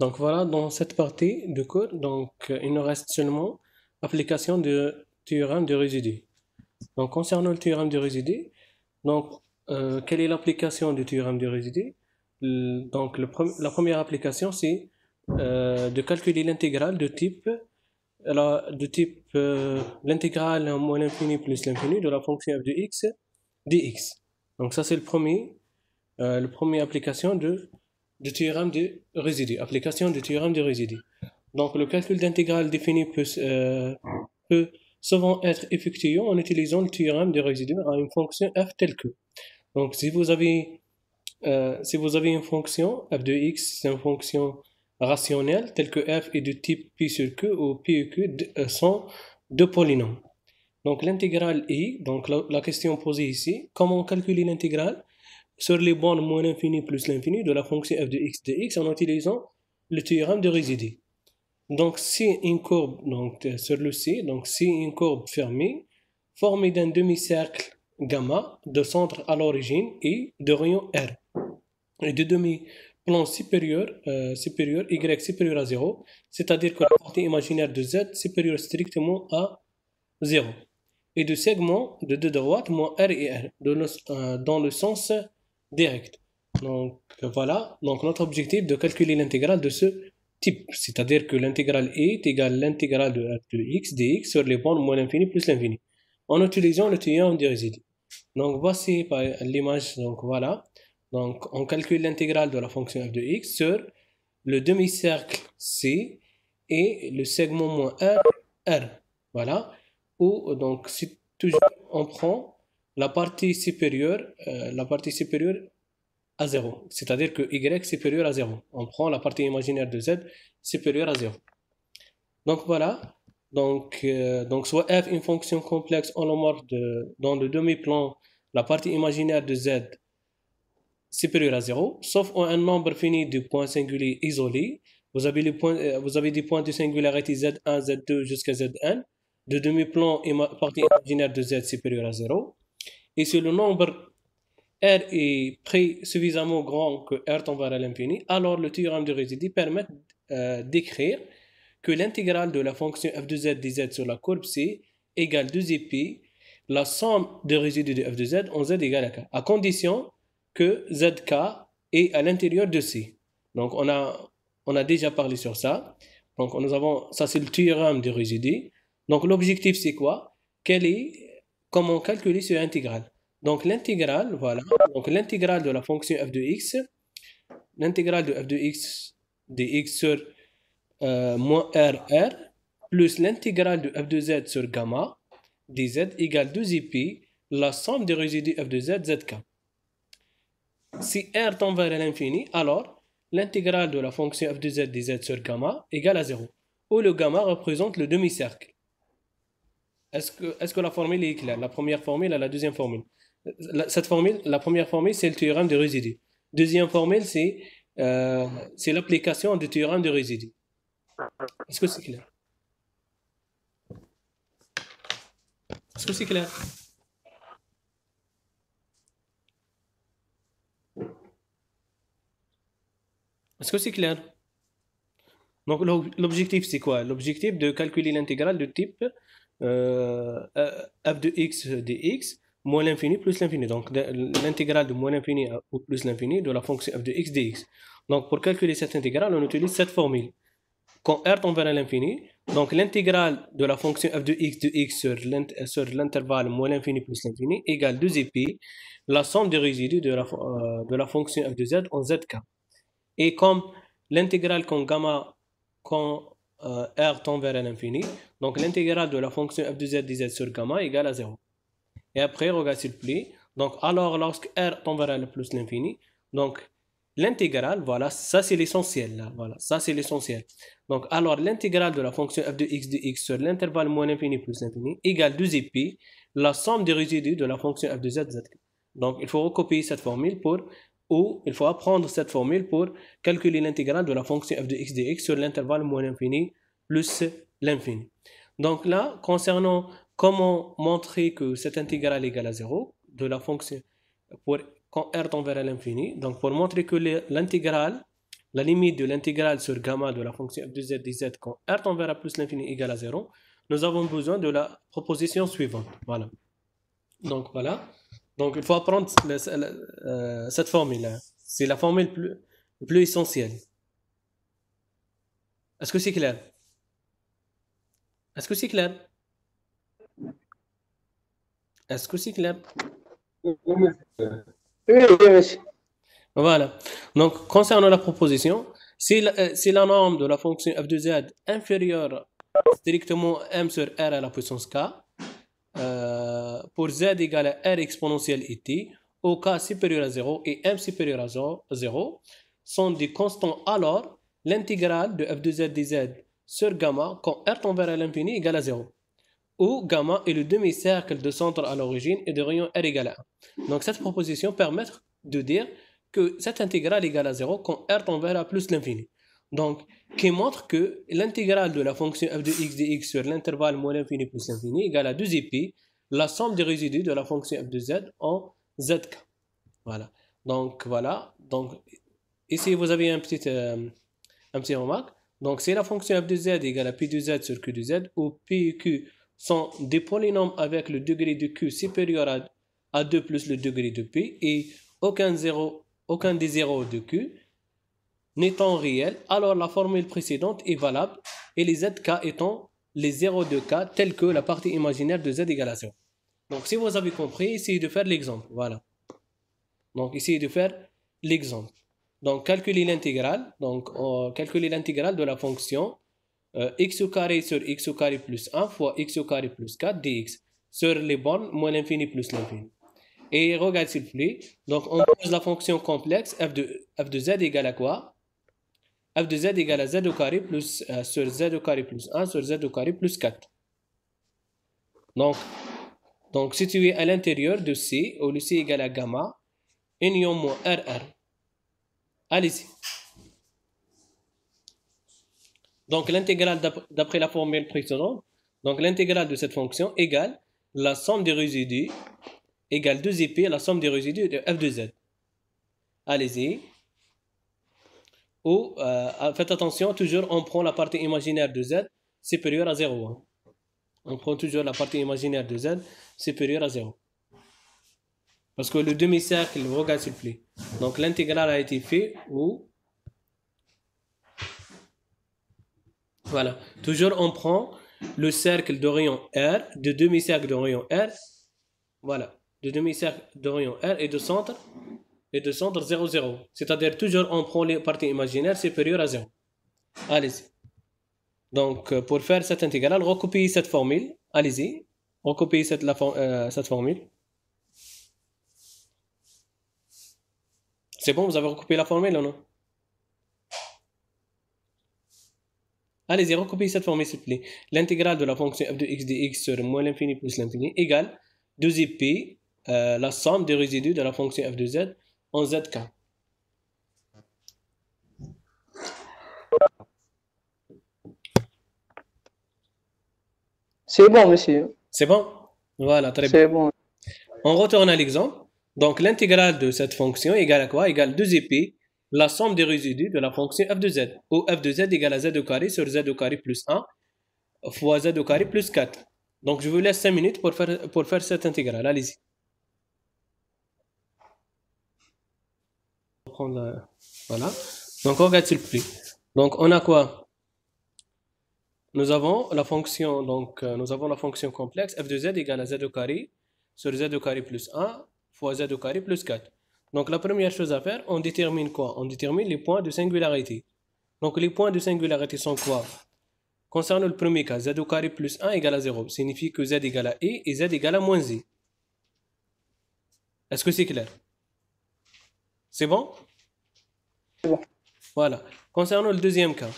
Donc voilà, dans cette partie de code, donc, euh, il nous reste seulement l'application du théorème de résidus. Donc concernant le théorème de résidus, donc, euh, quelle est l'application du théorème de résidus Donc le, la première application, c'est euh, de calculer l'intégrale de type de type l'intégrale moins l'infini plus l'infini de la fonction f de x dx. Donc ça c'est le premier, le premier application de du théorème de résidu, application du théorème de résidu. Donc, le calcul d'intégrale définie euh, peut, souvent être effectué en utilisant le théorème de résidu à une fonction f telle que. Donc, si vous avez, euh, si vous avez une fonction f de x, c'est une fonction rationnelle telle que f est de type p sur q ou pi et q euh, sont deux polynômes. Donc, l'intégrale i, donc la question posée ici, comment calculer l'intégrale sur les bornes moins l'infini plus l'infini de la fonction f de x de x en utilisant le théorème de résidus. Donc, si une courbe donc, euh, sur le C, donc si une courbe fermée formée d'un demi-cercle gamma de centre à l'origine et de rayon R et de demi-plan supérieur, euh, supérieur Y supérieur à 0, c'est-à-dire que la partie imaginaire de Z supérieure strictement à 0 et de segments de deux droites moins R et R dans le, euh, dans le sens direct. Donc voilà, donc notre objectif de calculer l'intégrale de ce type, c'est-à-dire que l'intégrale est égale à l'intégrale de, f de, x dx sur les bornes moins l'infini plus l'infini, en utilisant le théorème des résidus. Donc voici l'image, donc voilà, donc on calcule l'intégrale de la fonction f de x sur le demi-cercle c et le segment moins R r, voilà, ou donc si toujours on prend la partie supérieure, euh, la partie supérieure à 0. C'est-à-dire que y supérieur à 0. On prend la partie imaginaire de z supérieure à 0. Donc voilà. Donc, euh, donc soit f une fonction complexe holomorphe de, dans le demi-plan, la partie imaginaire de z supérieure à 0, sauf un nombre fini de points singuliers euh, isolés. Vous avez, des points de singularité z1, z2 jusqu'à z zn, de demi-plan et partie imaginaire de z supérieure à 0. Et si le nombre R est pris suffisamment grand que R tend vers l'infini, alors le théorème de résidus permet euh, d'écrire que l'intégrale de la fonction f de z dz sur la courbe C égale 2pi, la somme de résidus de f de z en z égale à k, à condition que zk est à l'intérieur de C. Donc on a, on a déjà parlé sur ça. Donc nous avons, ça c'est le théorème de résidus. Donc l'objectif c'est quoi Quel est comment calculer cette intégrale. Donc l'intégrale, voilà, donc l'intégrale de la fonction f de x, l'intégrale de f de x dx sur euh, moins r r plus l'intégrale de f de z sur gamma dz égale 2 pi la somme des résidus f de z, zk. Si r tend vers l'infini, alors l'intégrale de la fonction f de z dz sur gamma égale à 0, où le gamma représente le demi-cercle. Est-ce que, la formule est claire La première formule la deuxième formule. La, cette formule, la première formule, c'est le théorème de résidus. Deuxième formule, euh, c'est l'application du théorème de résidus. Est-ce que c'est clair Est-ce que c'est clair Est-ce que c'est clair Donc l'objectif c'est quoi L'objectif de calculer l'intégrale de type euh, euh, f de x dx moins l'infini plus l'infini. Donc l'intégrale de moins l'infini ou plus l'infini de la fonction f de x dx. Donc pour calculer cette intégrale, on utilise cette formule. Quand r tend vers l'infini, donc l'intégrale de la fonction f de x de x sur l'intervalle moins l'infini plus l'infini égale 2pi, la somme des résidus de la, euh, de la fonction f de z en zk. Et comme l'intégrale quand gamma, quand euh, R tend vers l'infini. Donc l'intégrale de la fonction f de z dz sur gamma égale à 0. Et après, regarde s'il plaît. Donc alors, lorsque R tend vers plus l'infini, donc l'intégrale, voilà, ça c'est l'essentiel. voilà, ça c'est l'essentiel. Donc alors, l'intégrale de la fonction f de x de x sur l'intervalle moins l'infini plus l'infini égale 2pi, la somme des résidus de la fonction f de z, z. Donc il faut recopier cette formule pour où il faut apprendre cette formule pour calculer l'intégrale de la fonction f de x dx sur l'intervalle moins l'infini plus l'infini. Donc là, concernant comment montrer que cette intégrale est égale à 0 de la fonction pour quand r tend vers l'infini, donc pour montrer que l'intégrale, la limite de l'intégrale sur gamma de la fonction f de z dz quand r tend vers plus l'infini est égale à 0, nous avons besoin de la proposition suivante. Voilà. Donc voilà. Donc, il faut apprendre euh, cette formule. Hein. C'est la formule plus, plus essentielle. Est-ce que c'est clair Est-ce que c'est clair Est-ce que c'est clair Voilà. Donc, concernant la proposition, si euh, la, norme de la fonction f de z inférieure strictement m sur r à la puissance k, euh, pour z égale à r exponentielle t, au k supérieur à 0 et m supérieur à 0 sont des constants alors l'intégrale de f de z dz sur gamma quand r tend vers l'infini égale à 0 où gamma est le demi-cercle de centre à l'origine et de rayon r égale à 1. Donc cette proposition permet de dire que cette intégrale égale à 0 quand r tend vers plus l'infini. Donc, qui montre que l'intégrale de la fonction f de x dx sur l'intervalle moins infini plus infini égale à 2pi, la somme des résidus de la fonction f de z en zk. Voilà. Donc, voilà. Donc, ici, vous avez un petit, euh, remarque. Donc, c'est la fonction f de z égale à p de z sur q de z, où p et q sont des polynômes avec le degré de q supérieur à, 2 plus le degré de p, et aucun, zéro, aucun des zéros de q n'étant réel, alors la formule précédente est valable et les zk étant les de k tels que la partie imaginaire de z égale à 0. Donc si vous avez compris, essayez de faire l'exemple. Voilà. Donc essayez de faire l'exemple. Donc calculez l'intégrale, donc calculez calculer l'intégrale de la fonction euh, x au carré sur x au carré plus 1 fois x au carré plus 4 dx sur les bornes moins l'infini plus l'infini. Et regardez s'il vous plaît, donc on pose la fonction complexe f de, f de z égale à quoi f de z égale à z au carré plus euh, sur z au carré plus 1 sur z au carré plus 4. Donc, donc situé à l'intérieur de C, où le C égale à gamma, union moins RR. Allez-y. Donc l'intégrale d'après la formule précédente, donc l'intégrale de cette fonction égale la somme des résidus égale 2 épées, la somme des résidus de f de z. Allez-y. Ou euh, faites attention, toujours on prend la partie imaginaire de z supérieure à 0. Hein. On prend toujours la partie imaginaire de z supérieure à 0. Parce que le demi-cercle, regarde s'il le plaît. Donc l'intégrale a été faite où... Voilà. Toujours on prend le cercle de rayon R, de demi-cercle de rayon R. Voilà. De demi-cercle de rayon R et de centre et deux centres 0, C'est-à-dire toujours on prend les parties imaginaires supérieures à 0. Allez-y. Donc euh, pour faire cette intégrale, recopiez cette formule. Allez-y. Recopiez cette, la, euh, cette formule. C'est bon, vous avez recopié la formule ou non Allez-y, recopiez cette formule s'il vous plaît. L'intégrale de la fonction f de x dx sur moins l'infini plus l'infini égale 2 p euh, la somme des résidus de la fonction f de z en ZK. C'est bon, monsieur. C'est bon Voilà, très bien. bon. On retourne à l'exemple. Donc, l'intégrale de cette fonction égale à quoi Égale 2pi, la somme des résidus de la fonction f de z, où f de z égale à z carré sur z au carré plus 1 fois z au carré plus 4. Donc, je vous laisse 5 minutes pour faire, pour faire cette intégrale. Allez-y. prendre la... Euh, voilà. Donc on regarde le plaît. Donc on a quoi Nous avons la fonction, donc euh, nous avons la fonction complexe f de z égale à z au carré sur z au carré plus 1 fois z au carré plus 4. Donc la première chose à faire, on détermine quoi On détermine les points de singularité. Donc les points de singularité sont quoi Concernant le premier cas, z au carré plus 1 égale à 0 signifie que z égale à i e et z égale à moins i. E. Est-ce que c'est clair c'est bon C'est Voilà. Concernant le deuxième cas,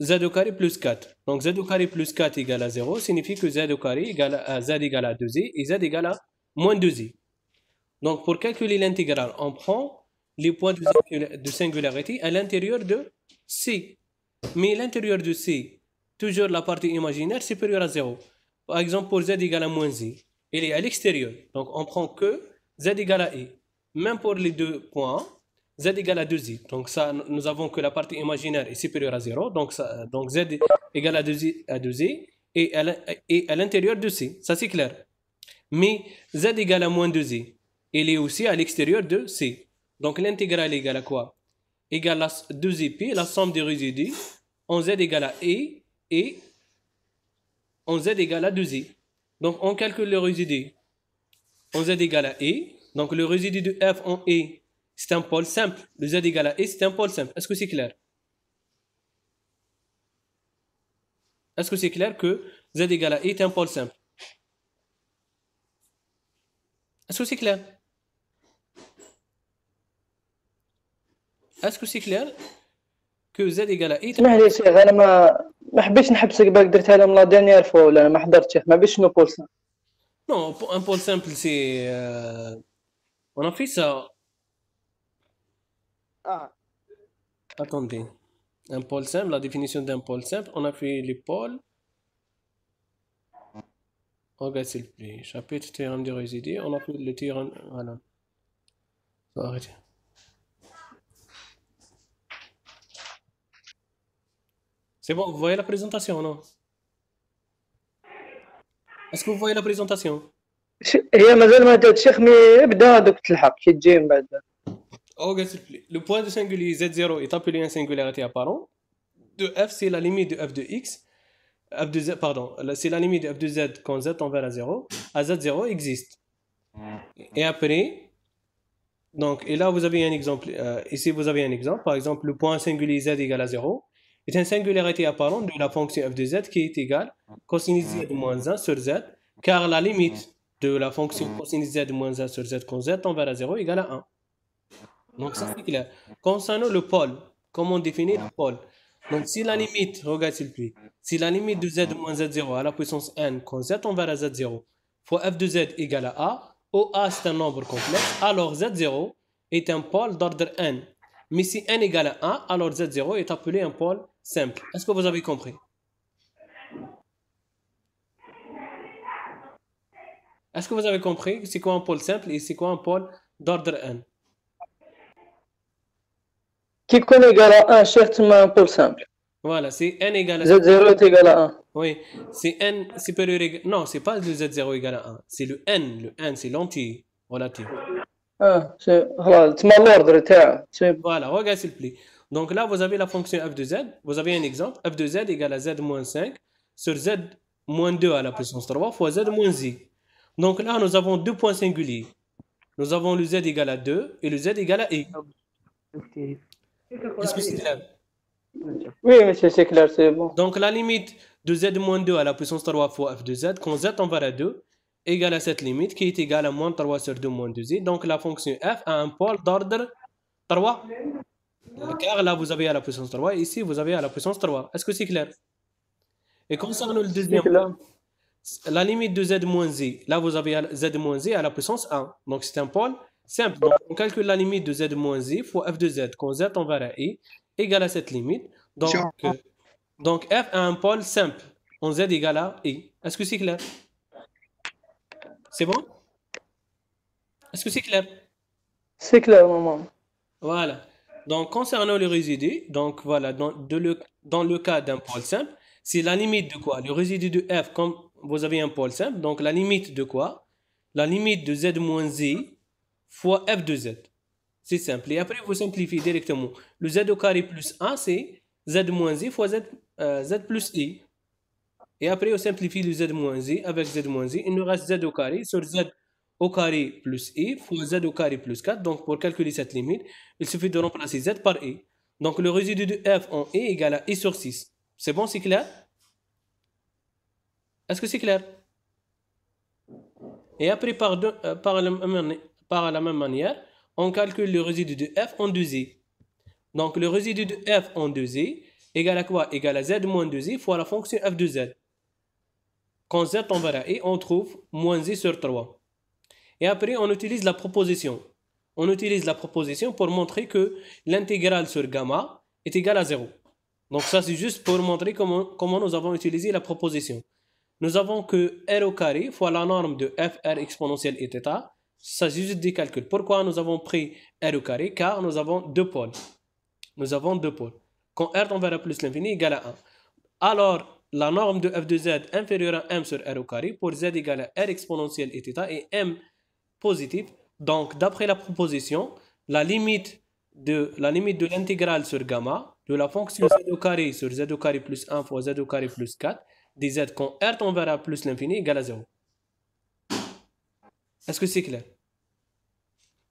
z au carré plus 4. Donc z au carré plus 4 égale à 0 signifie que z au carré égale à z égale à 2 i et z égale à moins 2 i Donc pour calculer l'intégrale, on prend les points de singularité à l'intérieur de C. Mais l'intérieur de C, toujours la partie imaginaire supérieure à 0. Par exemple, pour z égale à moins i, il est à l'extérieur. Donc on prend que z égale à i même pour les deux points, z égale à 2i. Donc ça, nous avons que la partie imaginaire est supérieure à 0. Donc, ça, z égale à 2i, à 2 et à, l'intérieur de c. Ça, c'est clair. Mais z égale à moins 2i, il est aussi à l'extérieur de c. Donc l'intégrale égale à quoi Égale à 2 pi, la somme des résidus, en z égale à i et en z égale à 2i. Donc on calcule le résidus en z égale à i donc le résidu de F en E, c'est un pôle simple. Le Z égale à E, c'est un pôle simple. Est-ce que c'est clair Est-ce que c'est clair que Z égale à E est un pôle simple Est-ce que c'est clair Est-ce que c'est clair que Z égale à E est un pôle simple c'est euh, on a fait ça. Ah. Attendez. Un pôle simple, la définition d'un pôle simple. On a fait les pôles. Oh, regarde s'il vous plaît. Chapitre théorème de résidus On a fait le théorème. Voilà. C'est bon, vous voyez la présentation, non Est-ce que vous voyez la présentation Oh, le point de singulier z0 est appelé une singularité apparente de f de pardon c'est la limite de f de z quand z tend vers à 0 à z 0 existe et après donc et là vous avez un exemple euh, ici vous avez un exemple par exemple le point singulier z égale à 0 est une singularité apparente de la fonction f de z qui est égale cosine z moins 1 sur z car la limite de la fonction cosine z moins 1 sur z quand z tend vers à 0 égale à 1. Donc ça c'est clair. Concernant le pôle, comment définir le pôle Donc si la limite, regarde s'il plaît, si la limite de z moins z0 à la puissance n quand z tend vers à z0 fois f de z égale à a, où a c'est un nombre complexe, alors z0 est un pôle d'ordre n. Mais si n égale à 1, alors z0 est appelé un pôle simple. Est-ce que vous avez compris Est-ce que vous avez compris c'est quoi un pôle simple et c'est quoi un pôle d'ordre n Qui est égal à 1, certainement un pôle simple. Voilà, c'est n égal à 1. Z0 est égal à 1. Oui, c'est n supérieur égal... Non, c'est pas le Z0 égal à 1, c'est le n. Le n, c'est l'anti-relatif. Ah, c'est l'ordre, Voilà, regarde s'il te plaît. Donc là, vous avez la fonction f de z. Vous avez un exemple. f de z égale à z moins 5 sur z moins 2 à la puissance 3 fois z moins i. Donc là, nous avons deux points singuliers. Nous avons le z égale à 2 et le z égale à i. Est-ce que c'est clair Oui, monsieur, c'est clair, c'est bon. Donc la limite de z moins 2 à la puissance 3 fois f de z, quand z en va à 2, égale à cette limite qui est égale à moins 3 sur 2 moins 2z. Donc la fonction f a un pôle d'ordre 3. Car là, vous avez à la puissance 3, ici, vous avez à la puissance 3. Est-ce que c'est clair Et concernant le deuxième la limite de z moins Z. là vous avez z moins Z à la puissance 1. Donc c'est un pôle simple. Donc on calcule la limite de z moins Z fois f de z, quand z on va à i, e, égale à cette limite. Donc, euh, donc f a un pôle simple, en z égale à i. E. Est-ce que c'est clair C'est bon Est-ce que c'est clair C'est clair, maman. Voilà. Donc concernant le résidu, donc voilà, dans, le, dans le cas d'un pôle simple, c'est la limite de quoi Le résidu de f comme vous avez un pôle simple. Donc la limite de quoi La limite de z moins Z fois f de z. C'est simple. Et après, vous simplifiez directement. Le z au carré plus 1, c'est z moins fois z, euh, z plus i. Et après, vous simplifie le z moins i avec z moins i. Il nous reste z au carré sur z au carré plus i fois z au carré plus 4. Donc, pour calculer cette limite, il suffit de remplacer z par i. Donc, le résidu de f en i égal à i sur 6. C'est bon, c'est clair est-ce que c'est clair Et après, euh, par, la même, manière, on calcule le résidu de f en 2i. Donc le résidu de f en 2i égal à quoi Égal à z moins 2i fois la fonction f de z. Quand z on va et on trouve moins i sur 3. Et après, on utilise la proposition. On utilise la proposition pour montrer que l'intégrale sur gamma est égale à 0. Donc ça, c'est juste pour montrer comment nous avons utilisé la proposition nous avons que r au carré fois la norme de F, R exponentielle et θ, ça juste des calculs. Pourquoi nous avons pris r au carré Car nous avons deux pôles. Nous avons deux pôles. Quand r tend vers plus l'infini égale à 1. Alors, la norme de f de z inférieure à m sur r au carré pour z égale à r exponentielle et Theta et m positif. Donc, d'après la proposition, la limite de la limite de l'intégrale sur gamma de la fonction z au carré sur z au carré plus 1 fois z au carré plus 4 des z quand r tend plus l'infini égale à 0. Est-ce que c'est clair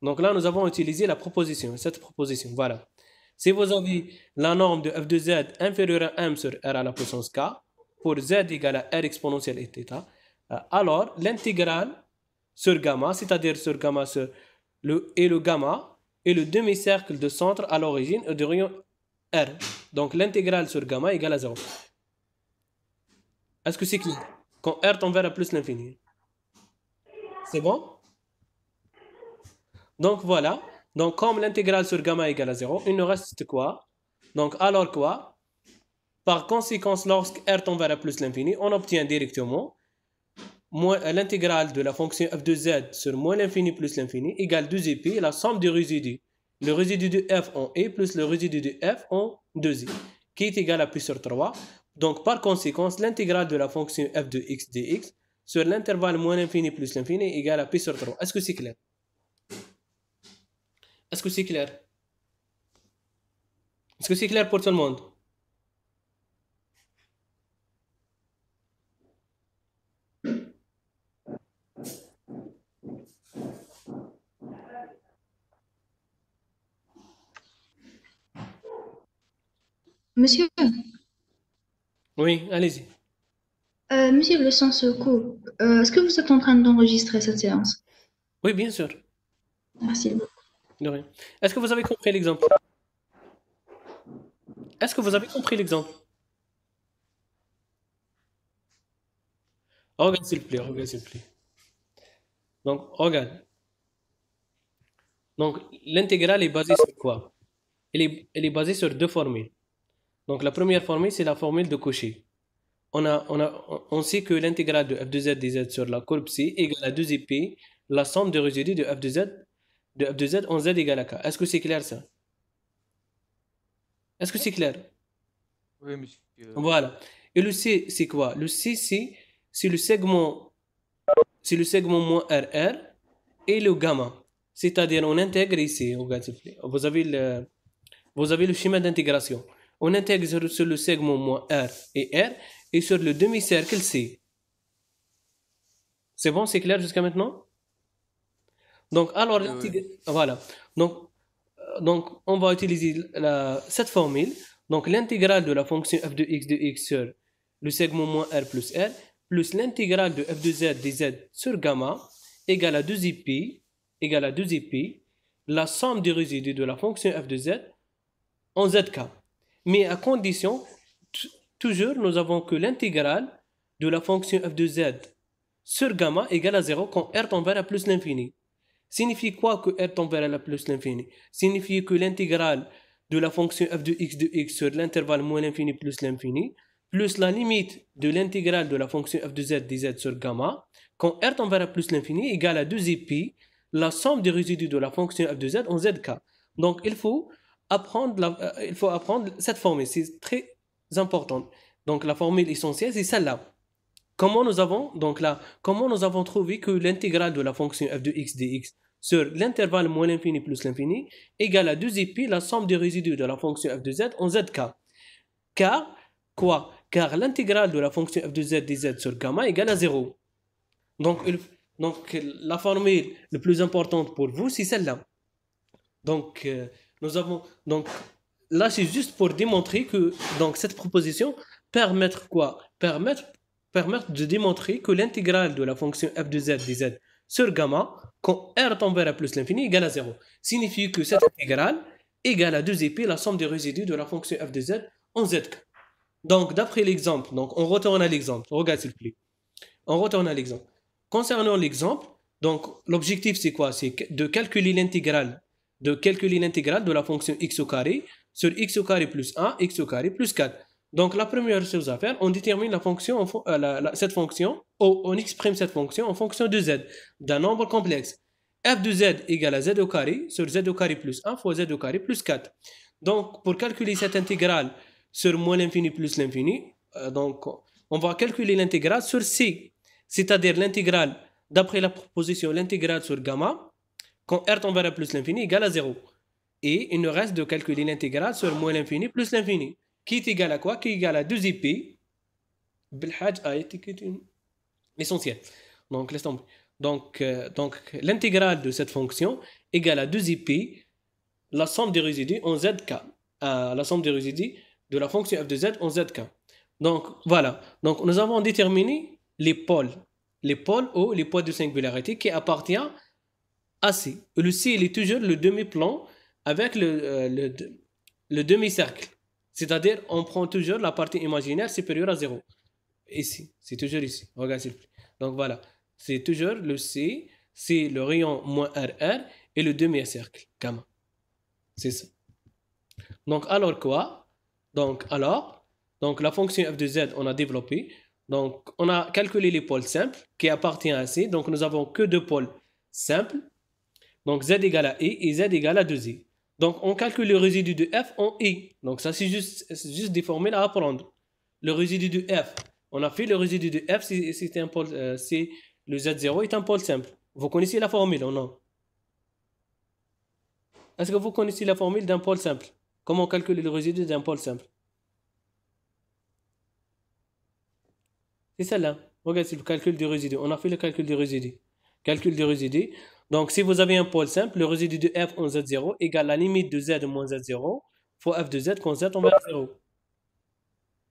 Donc là, nous avons utilisé la proposition, cette proposition, voilà. Si vous avez la norme de f de z inférieure à m sur r à la puissance k, pour z égale à r exponentielle et θ, euh, alors l'intégrale sur gamma, c'est-à-dire sur gamma sur le, et le gamma, et le demi-cercle de centre à l'origine du rayon R. Donc l'intégrale sur gamma égale à 0. Est-ce que c'est clair Quand R tend vers plus l'infini. C'est bon Donc voilà. Donc comme l'intégrale sur gamma égale à 0, il ne reste quoi Donc alors quoi Par conséquent, lorsque R tend vers plus l'infini, on obtient directement euh, l'intégrale de la fonction f de z sur moins l'infini plus l'infini égale 2pi, la somme du résidus. Le résidu de f en e plus le résidu de f en 2i, qui est égal à pi sur 3. Donc par conséquent, l'intégrale de la fonction f de x dx sur l'intervalle moins l'infini plus l'infini égale à pi sur 3. Est-ce que c'est clair Est-ce que c'est clair Est-ce que c'est clair pour tout le monde Monsieur oui, allez-y. Euh, monsieur le sens euh, est-ce que vous êtes en train d'enregistrer cette séance Oui, bien sûr. Merci beaucoup. De rien. Est-ce que vous avez compris l'exemple Est-ce que vous avez compris l'exemple Regarde s'il vous plaît, regarde s'il vous plaît. Donc, regarde. Donc, l'intégrale est basée sur quoi elle est, elle est basée sur deux formules. Donc la première formule, c'est la formule de Cauchy. On, a, on, a, on sait que l'intégrale de f2z dz sur la courbe C égale à 2pi, la somme de résidus de f2z, de f2z en z égale à k. Est-ce que c'est clair ça Est-ce que c'est clair Oui, monsieur. Voilà. Et le C, c'est quoi Le C, c'est le segment c'est le segment moins RR et le gamma. C'est-à-dire, on intègre ici, vous avez le, vous avez le schéma d'intégration. On intègre sur le segment moins R et R et sur le demi-cercle C. C'est bon, c'est clair jusqu'à maintenant Donc, alors, euh, voilà. Donc, euh, donc, on va utiliser cette formule. Donc, l'intégrale de la fonction f de x de x sur le segment moins R plus R plus l'intégrale de f de z dz sur gamma égale à 2 pi égale à 2 pi la somme des résidus de la fonction f de z en zk mais à condition, toujours, nous avons que l'intégrale de la fonction f de z sur gamma égale à 0 quand r tend vers plus l'infini. Signifie quoi que r tend vers plus l'infini Signifie que l'intégrale de la fonction f de x de x sur l'intervalle moins l'infini plus l'infini, plus la limite de l'intégrale de la fonction f de z dz sur gamma, quand r tend vers plus l'infini, égale à 2 pi, la somme des résidus de la fonction f de z en zk. Donc il faut apprendre euh, il faut apprendre cette formule, c'est très important. Donc la formule essentielle, c'est celle-là. Comment nous avons donc là, comment nous avons trouvé que l'intégrale de la fonction f de x dx sur l'intervalle moins l'infini plus l'infini égale à 2pi la somme des résidus de la fonction f de z en zk. Car quoi Car l'intégrale de la fonction f de z dz sur gamma égale à 0. Donc, donc la formule la plus importante pour vous, c'est celle-là. Donc euh, nous avons donc là, c'est juste pour démontrer que donc cette proposition permettre quoi Permettre permettre de démontrer que l'intégrale de la fonction f de z dz sur gamma quand r tend vers plus l'infini égale à 0 signifie que cette intégrale égale à 2ep la somme des résidus de la fonction f de z en zk. Donc d'après l'exemple, donc on retourne à l'exemple. Regarde s'il vous plaît. On retourne à l'exemple. Concernant l'exemple, donc l'objectif c'est quoi C'est de calculer l'intégrale de calculer l'intégrale de la fonction x au carré sur x au carré plus 1, x au carré plus 4. Donc la première chose à faire, on détermine la fonction, euh, cette fonction, ou on exprime cette fonction en fonction de z, d'un nombre complexe. f de z égale à z au carré sur z au carré plus 1 fois z au carré plus 4. Donc pour calculer cette intégrale sur moins l'infini plus l'infini, euh, donc on va calculer l'intégrale sur c, c'est-à-dire l'intégrale, d'après la proposition, l'intégrale sur gamma, quand R tend vers plus l'infini égal à 0. Et il nous reste de calculer l'intégrale sur moins l'infini plus l'infini, qui est égal à quoi Qui est égal à 2ip. L'essentiel. Donc, laisse tomber. Donc, euh, donc l'intégrale de cette fonction égale à 2ip, la somme des résidus en zk. la somme des résidus de la fonction f de z en zk. Donc, voilà. Donc, nous avons déterminé les pôles. Les pôles ou les poids de singularité qui appartiennent assis. Le C il est toujours le demi-plan avec le, euh, le, demi-cercle. C'est-à-dire, on prend toujours la partie imaginaire supérieure à 0. Ici, c'est toujours ici. regardez Donc voilà, c'est toujours le C, c'est le rayon moins RR et le demi-cercle, gamma. C'est ça. Donc alors quoi Donc alors, donc la fonction f de z, on a développé. Donc on a calculé les pôles simples qui appartiennent à C. Donc nous avons que deux pôles simples donc z égale à e et z égale à 2 i Donc on calcule le résidu de f en e. Donc ça c'est juste, juste des formules à apprendre. Le résidu de f, on a fait le résidu de f, c'est un pôle, euh, le z0 est un pôle simple. Vous connaissez la formule ou non Est-ce que vous connaissez la formule d'un pôle simple Comment calcule le résidu d'un pôle simple C'est celle-là. Regardez, le calcul du résidu. On a fait le calcul du résidu. Calcul du résidu. Donc, si vous avez un pôle simple, le résidu de f en z0 égale la limite de z moins z0 fois f de z quand z envers 0.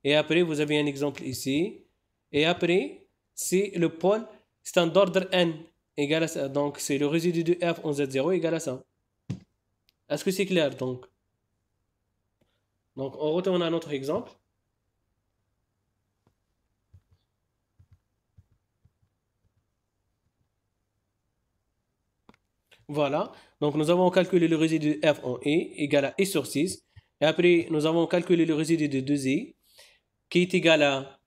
Et après, vous avez un exemple ici. Et après, si le pôle, standard un n égale à ça. Donc, c'est le résidu de f en z0 égale à ça. Est-ce que c'est clair donc Donc, on retourne à notre exemple. Voilà. Donc, nous avons calculé le résidu de f en e égal à e sur 6. Et après, nous avons calculé le résidu de 2e qui est égal à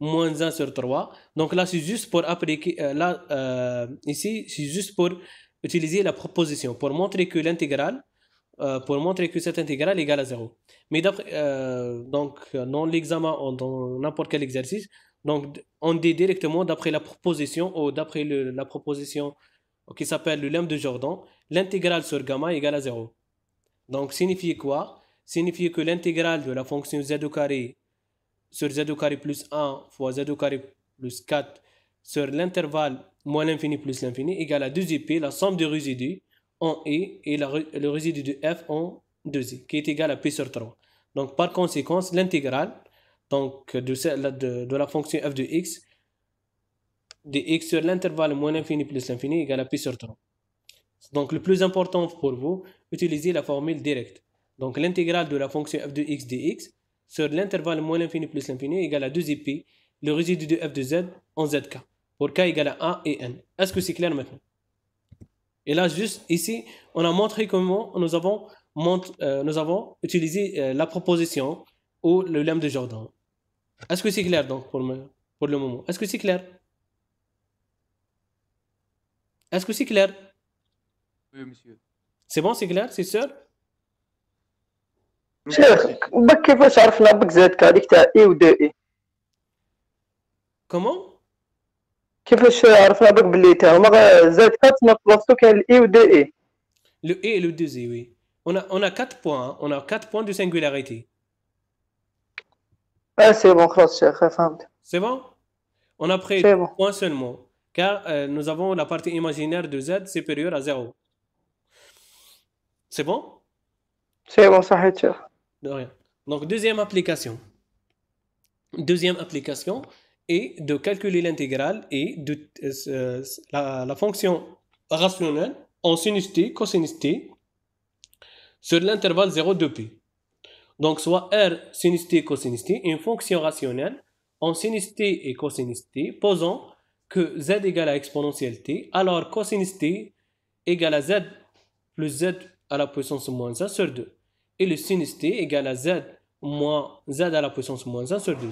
moins 1 sur 3. Donc là, c'est juste pour appliquer, euh, là, euh, ici, c'est juste pour utiliser la proposition, pour montrer que l'intégrale, euh, pour montrer que cette intégrale est égale à 0. Mais d'après, donc, dans l'examen, dans n'importe quel exercice, donc, on dit directement d'après la proposition ou d'après la proposition qui s'appelle le lemme de Jordan, l'intégrale sur gamma égale à 0. Donc, signifie quoi Signifie que l'intégrale de la fonction z carré sur z carré plus 1 fois z carré plus 4 sur l'intervalle moins l'infini plus l'infini égale à 2ip, la somme des résidus en i et le résidu de f en 2i, qui est égal à p sur 3. Donc, par conséquent, l'intégrale de, de la fonction f de x dx sur l'intervalle moins l'infini plus l'infini égale à pi sur 3. Donc le plus important pour vous, utilisez la formule directe. Donc l'intégrale de la fonction f de x dx sur l'intervalle moins l'infini plus l'infini égale à 2pi, le résidu de f de z en zk, pour k égale à 1 et n. Est-ce que c'est clair maintenant Et là, juste ici, on a montré comment nous avons, euh, nous avons utilisé euh, la proposition ou le lemme de Jordan. Est-ce que c'est clair donc pour, pour le moment Est-ce que c'est clair est-ce que c'est clair? Oui, monsieur. C'est bon, c'est clair, c'est sûr? Chef, je ne sais pas si tu as un ZK, tu as un I ou hein. un E. Comment? Je ne sais pas si tu as un ZK, tu as un I ou un E. Le I et le deuxième e oui. On a quatre points, hein. on a quatre points de singularité. Ah, c'est bon, je suis très bien. C'est bon? On a pris deux points seulement car euh, nous avons la partie imaginaire de Z supérieure à 0. C'est bon C'est bon, ça De rien. Donc, deuxième application. Deuxième application est de calculer l'intégrale et de euh, la, fonction rationnelle en sinus t, cosinus t, sur l'intervalle 0, 2p. Donc, soit R sinus t, cosinus t, une fonction rationnelle en sinus t et cosinus t posant que z égale à exponentielle t, alors cosinus t égale à z plus z à la puissance moins 1 sur 2. Et le sinus t égale à z moins z à la puissance moins 1 sur 2.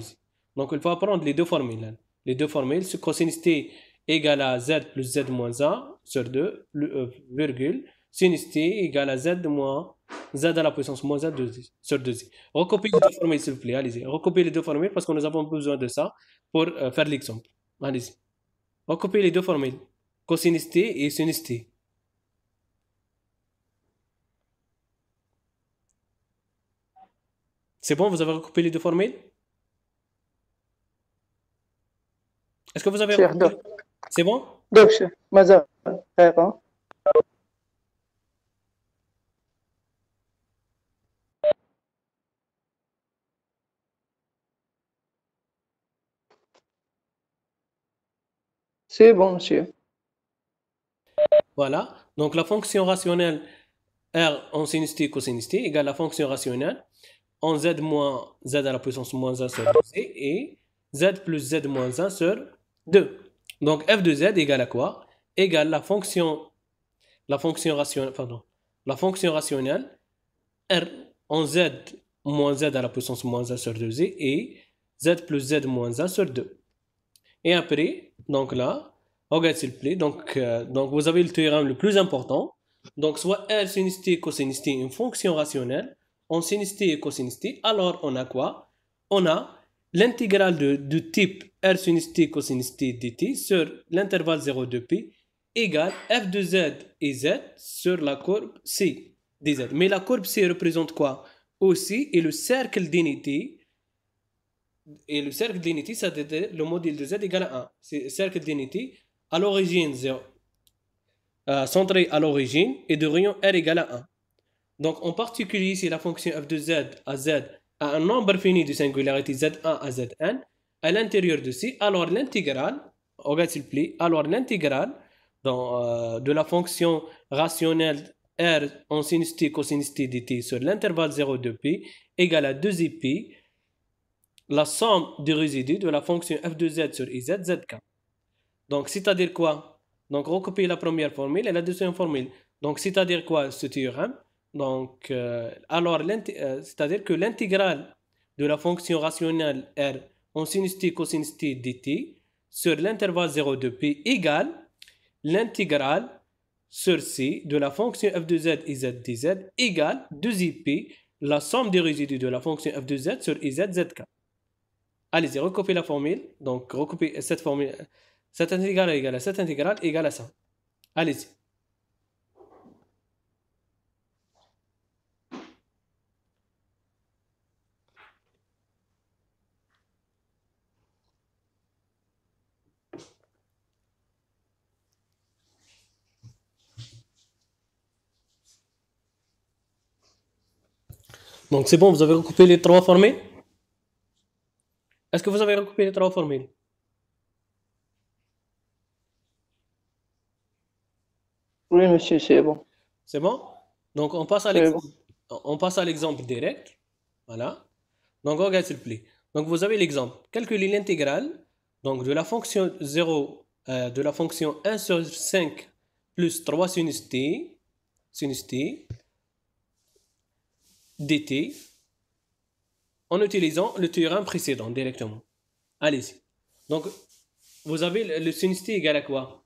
Donc il faut apprendre les deux formules. Les deux formules, c'est cosinus t égale à z plus z moins 1 sur 2, euh, virgule, sinus t égale à z moins z à la puissance moins 1 sur 2 i Recopiez les deux formules s'il vous plaît, allez-y. Recopiez les deux formules parce que nous avons besoin de ça pour euh, faire l'exemple. Allez-y. Recoupez les deux formules, t et t. C'est bon, vous avez recoupé les deux formules Est-ce que vous avez... C'est bon Donc, C'est bon, monsieur. Voilà. Donc la fonction rationnelle R en sinus et cosinus t égale la fonction rationnelle en z moins z à la puissance moins 1 sur 2Z et z plus z moins 1 sur 2. Donc f de z égale à quoi Égale la fonction la fonction rationnelle la fonction rationnelle R en z moins z à la puissance moins 1 sur 2z et z plus z moins 1 sur 2. Et après, donc là, regardez s'il plaît. Donc, euh, donc vous avez le théorème le plus important. Donc soit R sinus t une fonction rationnelle. En sinisté et cosinisté, alors on a quoi On a l'intégrale de, type R sin t dt sur l'intervalle 0 de p égale f de z et z sur la courbe C dz. Mais la courbe C représente quoi Aussi et le cercle d'unité et le cercle d'unité ça le module de Z égale à 1. C'est cercle d'unité à l'origine 0. Euh, centré à l'origine et de rayon R égale à 1. Donc en particulier, si la fonction f de z à z a un nombre fini de singularité z1 à zn, à l'intérieur de ci, alors l'intégrale, regarde s'il plaît, alors l'intégrale dans euh, de la fonction rationnelle r en sinus t cosinus t dt sur l'intervalle 0 de pi égale à 2 pi la somme des résidus de la fonction f de z sur iz, zk. Donc, c'est-à-dire quoi Donc, recopier la première formule et la deuxième formule. Donc, c'est-à-dire quoi ce théorème Donc, euh, alors, euh, c'est-à-dire que l'intégrale de la fonction rationnelle r en sinus t t dt sur l'intervalle 0 de p égale l'intégrale sur c de la fonction f de z iz dz égale 2ip, la somme des résidus de la fonction f de z sur iz zk. Allez-y, recopiez la formule. Donc, recopiez cette formule. Cette intégrale est égale à cette intégrale égale à ça. Allez-y. Donc c'est bon, vous avez recoupé les trois formules. Est-ce que vous avez recoupé les trois formules Oui, monsieur, c'est bon. C'est bon Donc, on passe à l'exemple, on passe à l'exemple direct. Voilà. Donc, regardez, s'il vous plaît. Donc, vous avez l'exemple. Calculez l'intégrale donc de la fonction 0, euh, de la fonction 1 sur 5 plus 3 sinus t, sinus t, dt en utilisant le théorème précédent directement. Allez-y. Donc, vous avez le t égal à quoi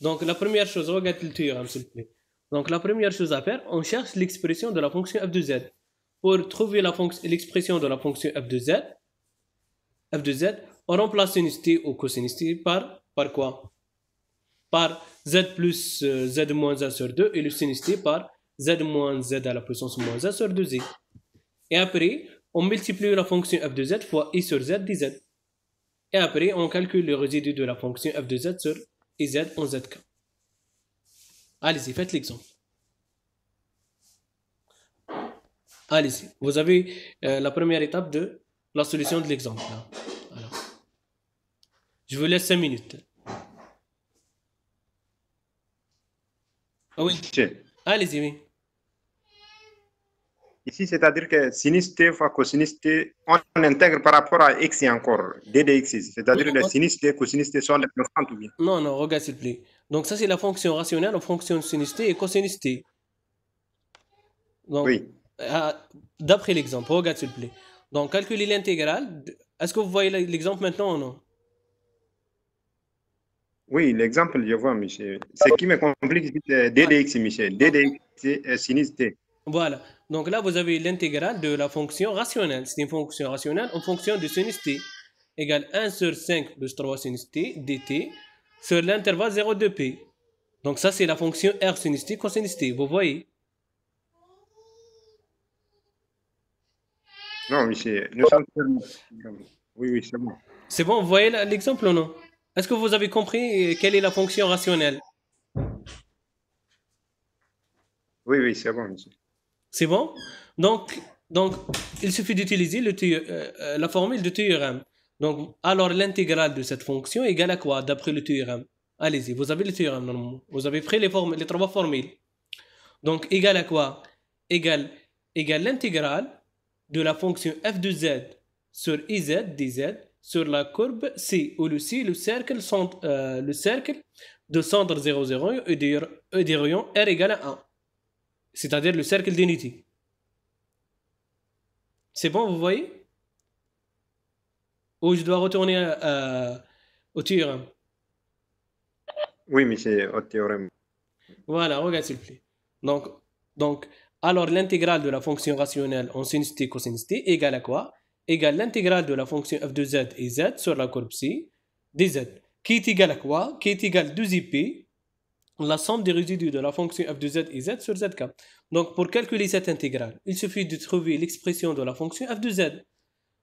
Donc, la première chose, regarde le théorème, s'il vous plaît. Donc, la première chose à faire, on cherche l'expression de la fonction f de z. Pour trouver l'expression de la fonction f de z, f de z, on remplace t ou cosinisté par, par quoi Par z plus euh, z moins 1 sur 2 et le t par z moins z à la puissance moins 1 sur 2z. Et après, on multiplie la fonction f de z fois i sur z dz. Et après, on calcule le résidu de la fonction f de z sur iz en zk. Allez-y, faites l'exemple. Allez-y, vous avez euh, la première étape de la solution de l'exemple. Je vous laisse 5 minutes. Ah oui. Allez-y, oui. Ici, c'est-à-dire que sinisté fois cosinus on intègre par rapport à x et encore, ddx. C'est-à-dire que sinisté et cosinus sont les grandes, ou bien Non, non, regarde s'il te plaît. Donc ça, c'est la fonction rationnelle en fonction sinisté et cosinisté. oui. Ah, d'après l'exemple, regarde s'il te plaît. Donc, calculez l'intégrale. Est-ce que vous voyez l'exemple maintenant ou non Oui, l'exemple, je vois, Michel. Ce qui me complique, c'est DDX, Michel. Ddx, et euh, voilà. Donc là, vous avez l'intégrale de la fonction rationnelle. C'est une fonction rationnelle en fonction de sinus t égale 1 sur 5 plus 3 sinus t dt sur l'intervalle 0 de p. Donc ça, c'est la fonction r sinus t t. Vous voyez Non, mais c'est... Oui, oui, c'est bon. C'est bon, vous voyez l'exemple ou non Est-ce que vous avez compris euh, quelle est la fonction rationnelle Oui, oui, c'est bon, monsieur. C'est bon donc, donc, il suffit d'utiliser euh, euh, la formule de théorème. Donc, alors l'intégrale de cette fonction est égale à quoi d'après le théorème Allez-y, vous avez le théorème normalement. Vous avez pris les, formes, les trois formules. Donc, égale à quoi Égale, à l'intégrale de la fonction f de z sur iz dz sur la courbe C, ou le C le cercle, euh, le cercle de centre 0, 0 et des, rayon rayons R égale à 1 c'est-à-dire le cercle d'unité. C'est bon, vous voyez Ou oh, je dois retourner euh, au théorème Oui, mais c'est au théorème. Voilà, regardez s'il vous plaît. Donc, donc alors l'intégrale de la fonction rationnelle en sinus t cosinus t égale à quoi Égale l'intégrale de la fonction f de z et z sur la courbe c dz, qui est égale à quoi Qui est égale 2ip la somme des résidus de la fonction f de z est z sur zk. Donc pour calculer cette intégrale, il suffit de trouver l'expression de la fonction f de z.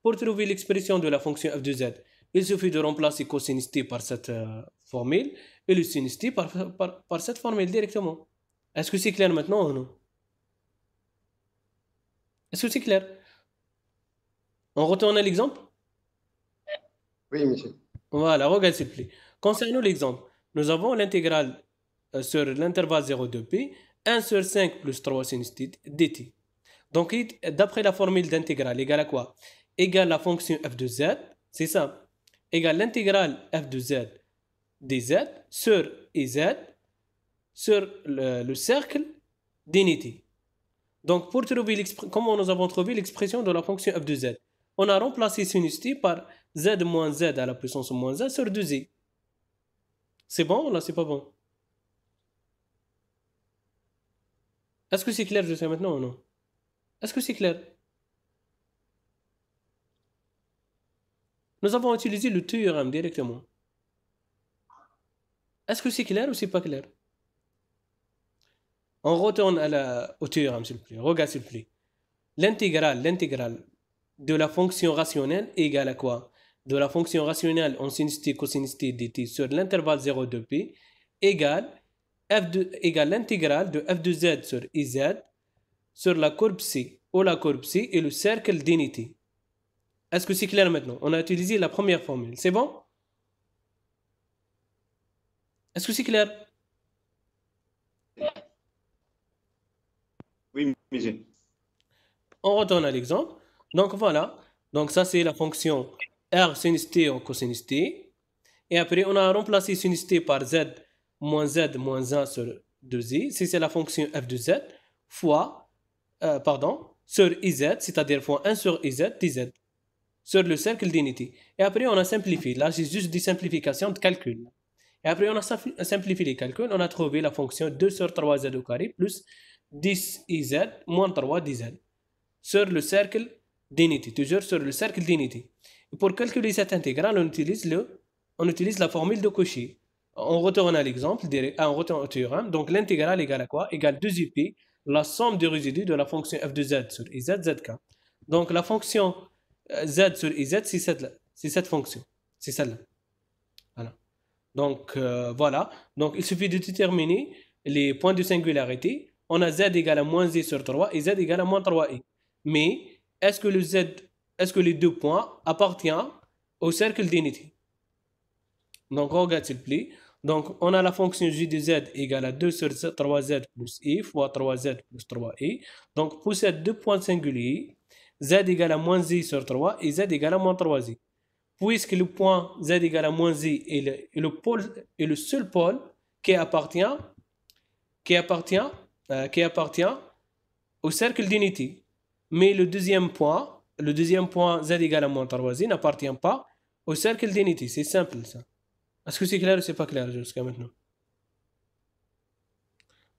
Pour trouver l'expression de la fonction f de z, il suffit de remplacer cosinus t par cette euh, formule et le sinus par, par, cette formule directement. Est-ce que c'est clair maintenant ou non Est-ce que c'est clair On retourne à l'exemple Oui, monsieur. Voilà, regardez s'il vous plaît. Concernant l'exemple, nous avons l'intégrale euh, sur l'intervalle 0,2p, 1 sur 5 plus 3 sinus dt. Donc, d'après la formule d'intégrale, égale à quoi Égale la fonction f de z, c'est ça, égale l'intégrale f de z dz sur iz sur le, cercle d'unité. Donc, pour trouver comment nous avons trouvé l'expression de la fonction f de z On a remplacé sinus par z moins z à la puissance moins z sur 2z. C'est bon ou là, c'est pas bon Est-ce que c'est clair jusqu'à maintenant ou non Est-ce que c'est clair Nous avons utilisé le théorème directement. Est-ce que c'est clair ou c'est pas clair On retourne à la, au théorème, s'il vous plaît. Regarde, s'il vous plaît. L'intégrale, l'intégrale de la fonction rationnelle est égale à quoi De la fonction rationnelle en sinus t, dt sur l'intervalle 0 de p égale f2 égale l'intégrale de f2z sur iz sur la courbe C, ou la courbe C et le cercle d'unité. Est-ce que c'est clair maintenant On a utilisé la première formule, c'est bon Est-ce que c'est clair Oui, monsieur. On retourne à l'exemple. Donc voilà, donc ça c'est la fonction R sinus t en cosinus t. Et après on a remplacé sinus t par Z moins z moins 1 sur 2i, si c'est la fonction f de z, fois, euh, pardon, sur iz, c'est-à-dire fois 1 sur iz, 10z sur le cercle d'unité. Et après, on a simplifié. Là, c'est juste des simplifications de calcul. Et après, on a simplifié les calculs. On a trouvé la fonction 2 sur 3z au carré plus 10iz moins 3dz sur le cercle d'unité, toujours sur le cercle d'unité. Pour calculer cette intégrale, on utilise, le, on utilise la formule de Cauchy. On retourne à l'exemple, ah, on retourne au théorème. Donc l'intégrale égale à quoi Égale 2ip, la somme des résidus de la fonction f de z sur z, zk. Donc la fonction euh, z sur z, c'est cette, fonction. C'est celle-là. Voilà. Donc euh, voilà. Donc il suffit de déterminer les points de singularité. On a z égale à moins z sur 3 et z égale à moins 3i. Mais est-ce que le z, est-ce que les deux points appartiennent au cercle d'unité Donc regarde s'il plaît. Donc, on a la fonction j de z égale à 2 sur 3z plus i fois 3z plus 3i. Donc, pour ces deux points singuliers, z égale à moins i sur 3 et z égale à moins 3i. Puisque le point z égale à moins i est le, pôle, est le seul pôle qui appartient, qui appartient, euh, qui appartient au cercle d'unité. Mais le deuxième point, le deuxième point z égale à moins 3i n'appartient pas au cercle d'unité. C'est simple ça. Est-ce que c'est clair ou c'est pas clair jusqu'à maintenant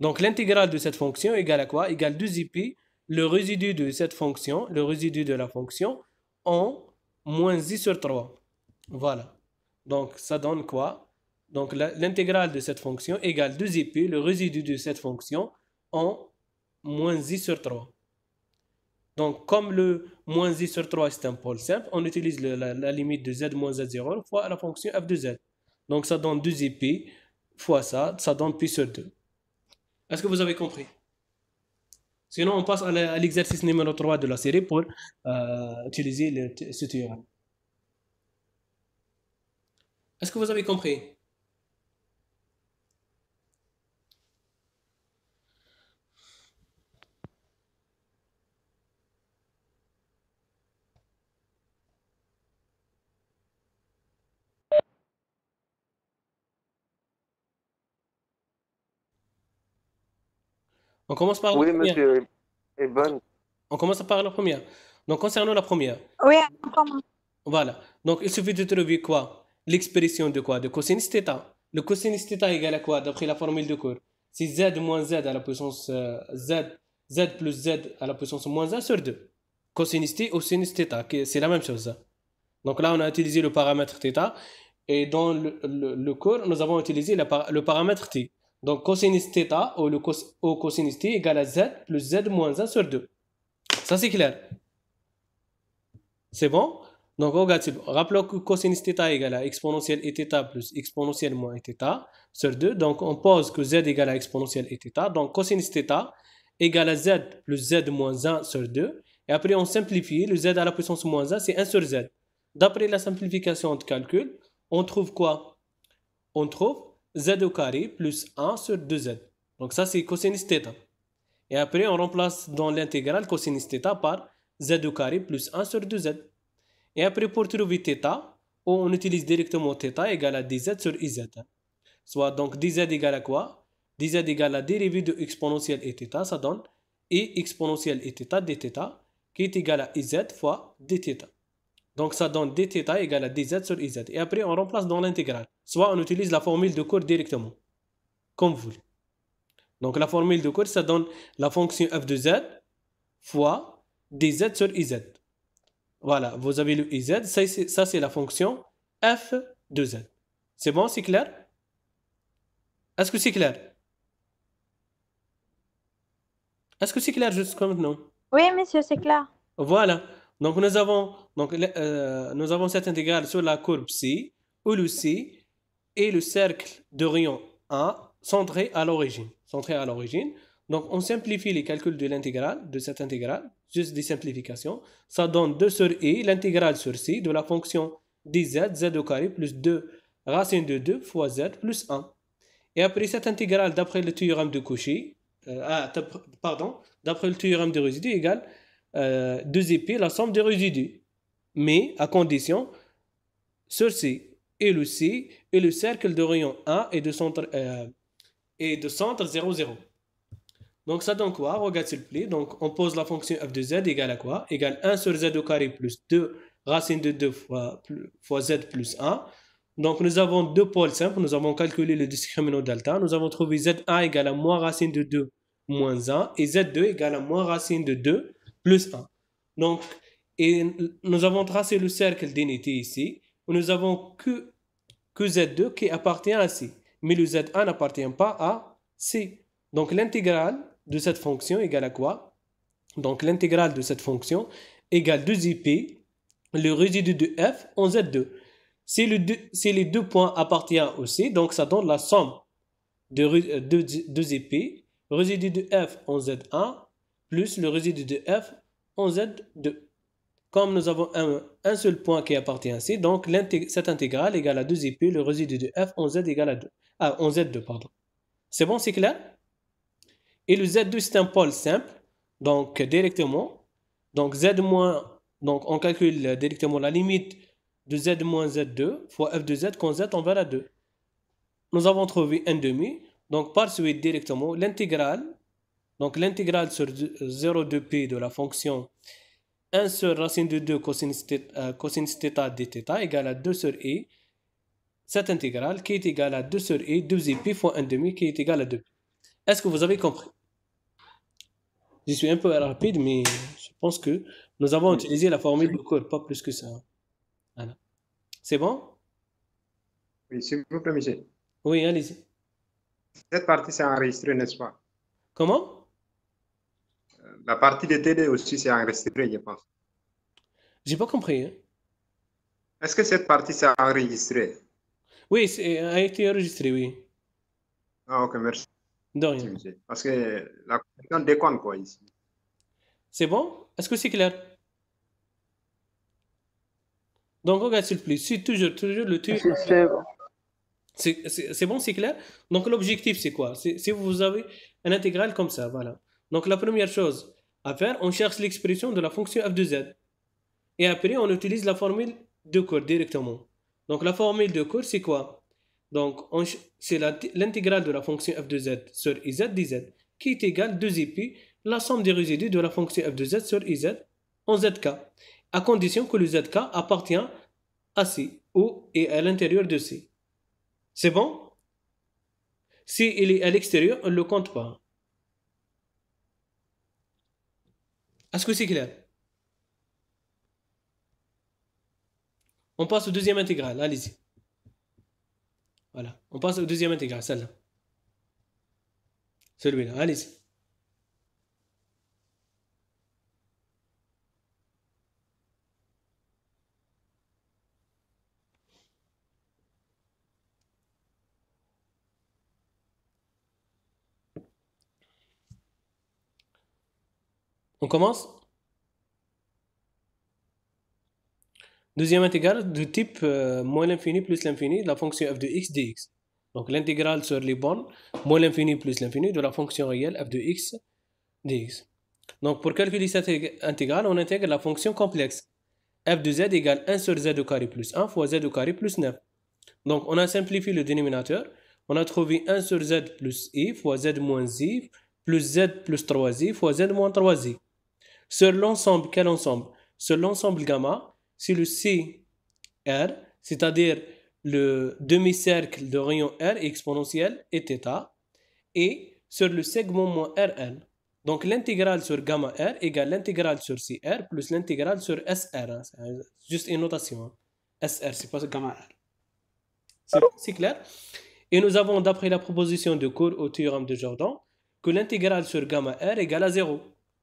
Donc l'intégrale de cette fonction égale à quoi Égale 2 pi le résidu de cette fonction, le résidu de la fonction, en moins i sur 3. Voilà. Donc ça donne quoi Donc l'intégrale de cette fonction égale 2 pi le résidu de cette fonction, en moins i sur 3. Donc, comme le moins i sur 3 c'est un pôle simple, on utilise la, la limite de z moins z0 fois la fonction f de z. Donc ça donne 2 épées fois ça, ça donne plus sur 2. Est-ce que vous avez compris Sinon, on passe à l'exercice numéro 3 de la série pour euh, utiliser le, ce Est-ce que vous avez compris On commence par oui, la première. monsieur On commence par la première. Donc, concernant la première. Oui, on commence. Voilà. Donc, il suffit de trouver quoi L'expression de quoi De cosinus θ. Le cosinus θ égale à quoi D'après la formule de cours. C'est z moins z à la puissance euh, z, z plus z à la puissance moins 1 sur 2. Cosinus theta, ou sinus θ, c'est la même chose. Donc là, on a utilisé le paramètre θ. Et dans le, le, cours, nous avons utilisé le paramètre t. Donc cosinus θ au, le cosinus t égale à z plus z moins 1 sur 2. Ça c'est clair. C'est bon Donc regardez. rappelons que cosinus θ égale à exponentielle et θ plus exponentielle moins θ sur 2. Donc on pose que z égale à exponentielle et θ. Donc cosinus θ égale à z plus z moins 1 sur 2. Et après on simplifie, le z à la puissance moins 1 c'est 1 sur z. D'après la simplification de calcul, on trouve quoi On trouve z au carré plus 1 sur 2z. Donc ça, c'est cosinus θ. Et après, on remplace dans l'intégrale cosinus θ par z au carré plus 1 sur 2z. Et après, pour trouver θ, on utilise directement θ égale à dz sur iz. Soit donc dz égale à quoi dz égale à dérivée de exponentielle et Theta, ça donne E exponentielle et θ dθ qui est égal à iz fois dθ. Donc ça donne dθ égale à dz sur iz. Et après, on remplace dans l'intégrale. Soit on utilise la formule de cours directement, comme vous voulez. Donc la formule de cours ça donne la fonction f de z fois dz sur iz. Voilà, vous avez le iz, ça c'est la fonction f de z. C'est bon, c'est clair Est-ce que c'est clair Est-ce que c'est clair juste comme non Oui, monsieur, c'est clair. Voilà, donc nous avons donc, euh, nous avons cette intégrale sur la courbe C où le psi est le cercle de rayon A centré à l'origine. Centré à l'origine. Donc, on simplifie les calculs de l'intégrale, de cette intégrale, juste des simplifications. Ça donne 2 sur i, l'intégrale sur c de la fonction dz, z au carré, plus 2 racine de 2 fois z plus 1. Et après cette intégrale, d'après le théorème de Cauchy, euh, ah, pardon, d'après le théorème de résidus, égale 2 euh, épi la somme des résidus mais à condition ceci et le C et le cercle de rayon 1 et de centre, euh, et de 0, 0. Donc ça donne quoi Regarde s'il plaît. Donc on pose la fonction f de z égale à quoi Égale 1 sur z au carré plus 2 racine de 2 fois, fois z plus 1. Donc nous avons deux pôles simples. Nous avons calculé le discriminant delta. Nous avons trouvé z1 égale à moins racine de 2 moins 1 et z2 égale à moins racine de 2 plus 1. Donc et nous avons tracé le cercle d'unité ici. Où nous avons que, que Z2 qui appartient à C. Mais le Z1 n'appartient pas à C. Donc l'intégrale de cette fonction égale à quoi Donc l'intégrale de cette fonction égale 2IP, le résidu de F en Z2. Si, le les deux points appartiennent au C, donc ça donne la somme de 2IP, euh, résidu de F en Z1 plus le résidu de F en Z2 comme nous avons un, seul point qui appartient ainsi, donc cette intégrale égale à 2 puis le résidu de f en z égale à 2. Ah, en z2, pardon. C'est bon, c'est clair Et le z2, c'est un pôle simple, donc directement. Donc z moins, donc on calcule directement la limite de z moins z2 fois f de z quand z envers la 2. Nous avons trouvé un demi, donc par suite directement l'intégrale, donc l'intégrale sur 0,2p de la fonction 1 sur racine de 2 cosinus euh, theta theta égale à 2 sur e, cette intégrale qui est égale à 2 sur e, 2 pi fois 1 demi qui est égale à 2 Est-ce que vous avez compris Je suis un peu rapide, mais je pense que nous avons utilisé la formule de code, pas plus que ça. Hein. C'est bon Oui, s'il vous plaît, Oui, allez-y. Cette partie, s'est enregistrée, n'est-ce pas Comment la partie de TD aussi, c'est enregistré, je pense. J'ai pas compris. Hein. Est-ce que cette partie s'est enregistrée Oui, a été enregistrée, oui. Ah, ok, merci. De rien. Parce que la question déconne, quoi, ici. C'est bon Est-ce que c'est clair Donc, regarde sur le plus. C'est toujours, toujours le truc. C'est bon. C'est bon, c'est clair Donc, l'objectif, c'est quoi Si vous avez un intégral comme ça, voilà. Donc la première chose à faire, on cherche l'expression de la fonction f de z. Et après, on utilise la formule de cours directement. Donc la formule de cours c'est quoi Donc c'est l'intégrale de la fonction f de z sur iz dz qui est égale 2 pi la somme des résidus de la fonction f de z sur iz en zk, à condition que le zk appartient à C ou est à l'intérieur de C. C'est bon Si il est à l'extérieur, on ne le compte pas. Est-ce que c'est clair On passe au deuxième intégral, allez-y. Voilà, on passe au deuxième intégral, celle-là. Celui-là, allez-y. On commence Deuxième intégrale de type euh, moins l'infini plus l'infini de la fonction f de x dx. Donc l'intégrale sur les bornes, moins l'infini plus l'infini de la fonction réelle f de x dx. Donc pour calculer cette intégrale, on intègre la fonction complexe. f de z égale 1 sur z au carré plus 1 fois z au carré plus 9. Donc on a simplifié le dénominateur. On a trouvé 1 sur z plus i fois z moins i plus z plus 3i fois z moins 3i. Sur l'ensemble, quel ensemble Sur l'ensemble gamma, si le CR, c'est-à-dire le demi-cercle de rayon R exponentiel et θ, et sur le segment moins Rn. Donc l'intégrale sur gamma R égale l'intégrale sur CR plus l'intégrale sur SR. Hein. C'est Juste une notation. Hein. SR, c'est pas gamma R. C'est clair Et nous avons, d'après la proposition de cours au théorème de Jordan, que l'intégrale sur gamma R égale à 0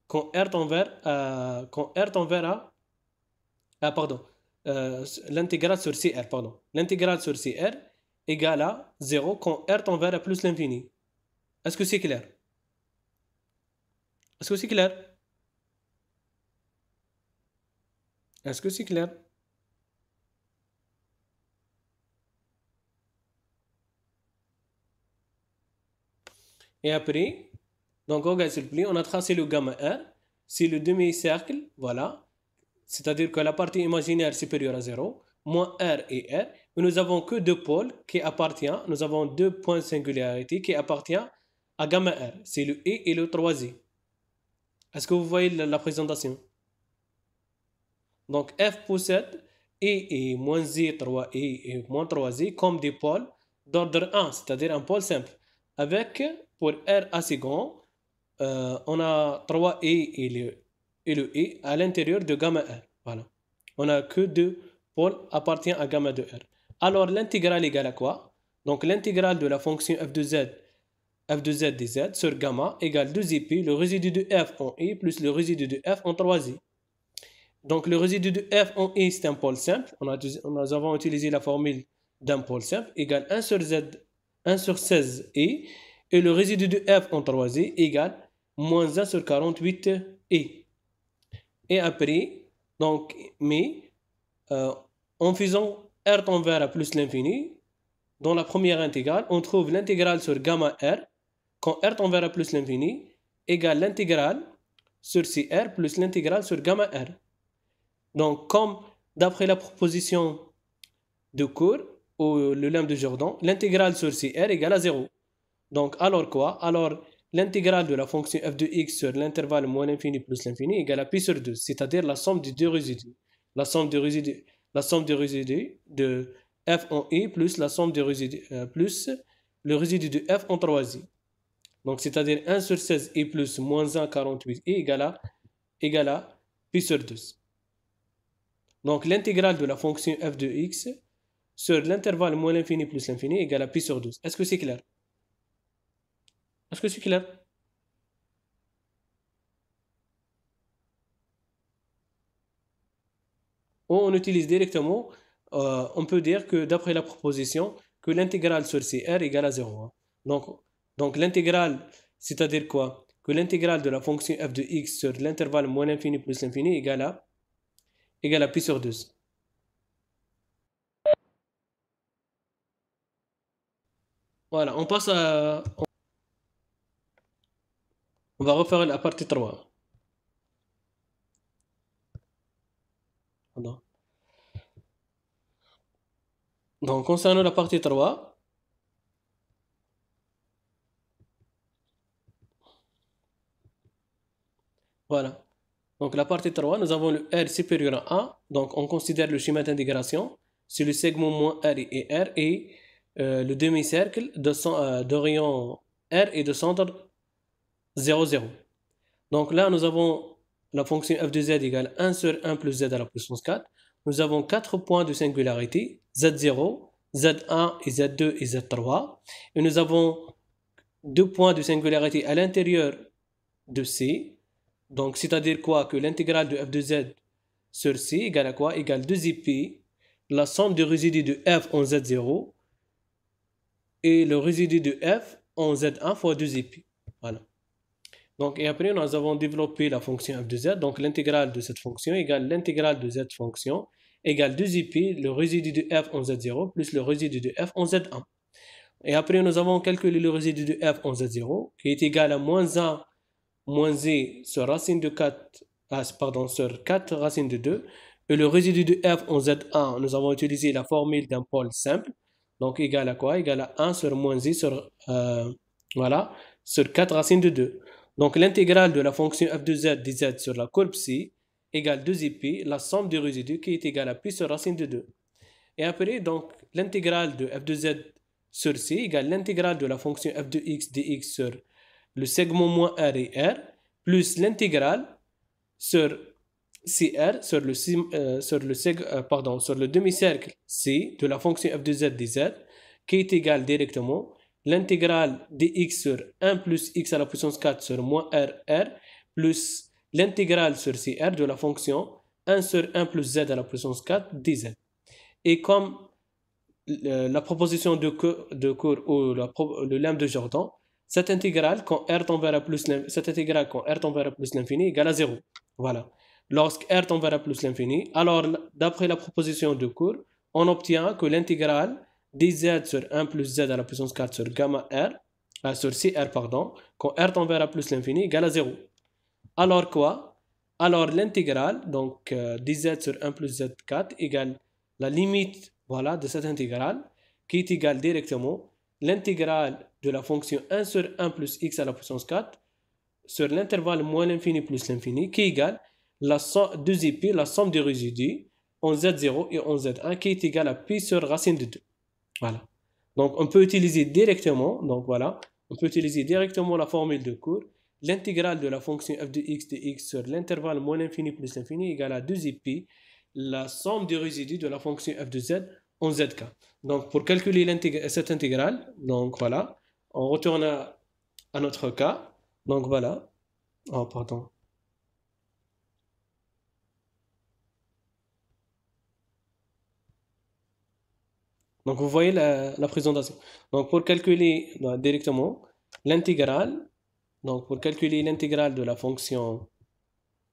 quand euh, ah, euh, R tend vers, quand R tend vers à, ah, pardon, l'intégrale sur CR, pardon, l'intégrale sur CR égale à 0 quand R tend vers à plus l'infini. Est-ce que c'est clair Est-ce que c'est clair Est-ce que c'est clair Et après, donc, le on a tracé le gamma r c'est le demi-cercle, voilà, c'est-à-dire que la partie imaginaire supérieure à 0, moins R et R, nous avons que deux pôles qui appartiennent, nous avons deux points de singularité qui appartiennent à gamma R, c'est le E et le 3 i e. Est-ce que vous voyez la, présentation Donc, F possède E et moins Z, 3E e et moins 3 i e comme des pôles d'ordre 1, c'est-à-dire un pôle simple, avec pour R assez grand, euh, on a 3 et et le, et i e à l'intérieur de gamma r. Voilà. On a que deux pôles appartient à gamma de r. Alors l'intégrale égale à quoi Donc l'intégrale de la fonction f de z f de z dz sur gamma égale 2 i e le résidu de f en i e plus le résidu de f en 3i. Donc le résidu de f en i, c'est un pôle simple. On a, nous avons utilisé la formule d'un pôle simple égale 1 sur z, 1 sur 16i. Et le résidu de f en 3i égale moins 1 sur 48 i Et après, donc, mais euh, en faisant r tend vers plus l'infini, dans la première intégrale, on trouve l'intégrale sur gamma r, quand r tend vers plus l'infini, égale l'intégrale sur 6R plus l'intégrale sur gamma r. Donc, comme d'après la proposition de Cour, ou le lemme de Jordan, l'intégrale sur 6R égale à 0. Donc, alors quoi Alors, l'intégrale de la fonction f de x sur l'intervalle moins l'infini plus l'infini égale à pi sur 2, c'est-à-dire la somme des deux résidus. La somme des résidus, la somme résidus de f en i plus la somme des résidus, euh, plus le résidu de f en 3i. Donc, c'est-à-dire 1 sur 16i plus moins 1, 48i égale à, égale à pi sur 2. Donc, l'intégrale de la fonction f de x sur l'intervalle moins l'infini plus l'infini égale à pi sur 2. Est-ce que c'est clair est-ce que c'est clair On utilise directement, euh, on peut dire que d'après la proposition, que l'intégrale sur CR égale à 0. Hein. Donc, donc l'intégrale, c'est-à-dire quoi Que l'intégrale de la fonction f de x sur l'intervalle moins l'infini plus l'infini égale à, égale à pi sur 2. Voilà, on passe à... On va refaire la partie 3. Donc, concernant la partie 3, voilà. Donc, la partie 3, nous avons le R supérieur à A. Donc, on considère le schéma d'intégration. sur le segment moins R et R et euh, le demi-cercle de, euh, R et de centre 0, 0. Donc là, nous avons la fonction f de z égale 1 sur 1 plus z à la puissance 4. Nous avons quatre points de singularité, z0, z1 et z2 et z3. Et nous avons deux points de singularité à l'intérieur de c. Donc, c'est-à-dire quoi Que l'intégrale de f de z sur c égale à quoi Égale 2ip, la somme du résidus de f en z0 et le résidu de f en z1 fois 2 pi. Voilà. Donc, et après, nous avons développé la fonction f de z, donc l'intégrale de cette fonction égale l'intégrale de cette fonction égale 2ip, le résidu de f en z0 plus le résidu de f en z1. Et après, nous avons calculé le résidu de f en z0 qui est égal à moins 1 moins z sur racine de 4, ah, pardon, sur 4 racine de 2. Et le résidu de f en z1, nous avons utilisé la formule d'un pôle simple. Donc, égal à quoi Égal à 1 sur moins z sur, euh, voilà, sur 4 racine de 2. Donc l'intégrale de la fonction f de z dz sur la courbe C égale 2pi, la somme des résidus qui est égale à pi sur racine de 2. Et après, donc, l'intégrale de f de z sur c égale l'intégrale de la fonction f de x dx sur le segment moins r et r, plus l'intégrale sur cr, sur le, euh, sur le, euh, sur le demi-cercle c de la fonction f de z dz, qui est égale directement l'intégrale dx sur 1 plus x à la puissance 4 sur moins r, r, plus l'intégrale sur 6r de la fonction 1 sur 1 plus z à la puissance 4 dz. Et comme euh, la proposition de, de cours ou le lemme de Jordan, cette intégrale quand r tend vers plus cette intégrale quand r tend plus l'infini égale à 0. Voilà. Lorsque r tend vers plus l'infini, alors d'après la proposition de cours, on obtient que l'intégrale dz sur 1 plus z à la puissance 4 sur gamma r, euh, sur 6r, pardon, quand r tend vers la plus l'infini, égale à 0. Alors quoi Alors l'intégrale, donc 10 euh, dz sur 1 plus z4 égale la limite voilà, de cette intégrale, qui est égale directement l'intégrale de la fonction 1 sur 1 plus x à la puissance 4 sur l'intervalle moins l'infini plus l'infini, qui égale la 2 pi, la somme des résidus en z0 et en z1, qui est égale à pi sur racine de 2. Voilà. Donc, on peut utiliser directement, donc voilà, on peut utiliser directement la formule de cours. L'intégrale de la fonction f de x de x sur l'intervalle moins l'infini plus l'infini égale à 2pi, la somme des résidus de la fonction f de z en zk. Donc, pour calculer cette intégrale, donc voilà, on retourne à, à, notre cas. Donc, voilà. Oh, pardon. Donc vous voyez la, présentation. Donc pour calculer bah, directement l'intégrale, donc pour calculer l'intégrale de la fonction,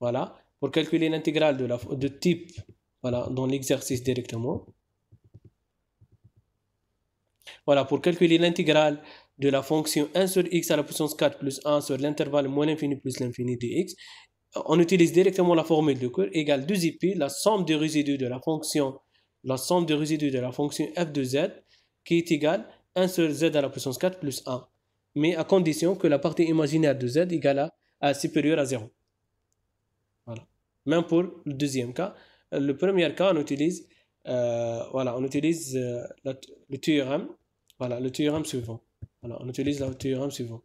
voilà, pour calculer l'intégrale de, la, de type, voilà, dans l'exercice directement. Voilà, pour calculer l'intégrale de la fonction 1 sur x à la puissance 4 plus 1 sur l'intervalle moins l'infini plus l'infini x, on utilise directement la formule de cur égale 2 pi, la somme des résidus de la fonction la somme des résidus de la fonction f de z qui est égale 1 sur z à la puissance 4 plus 1, mais à condition que la partie imaginaire de z égale à, supérieure à 0. Voilà. Même pour le deuxième cas. Le premier cas, on utilise, euh, voilà, on utilise euh, le théorème. Voilà, le théorème suivant. Voilà, on utilise le théorème suivant.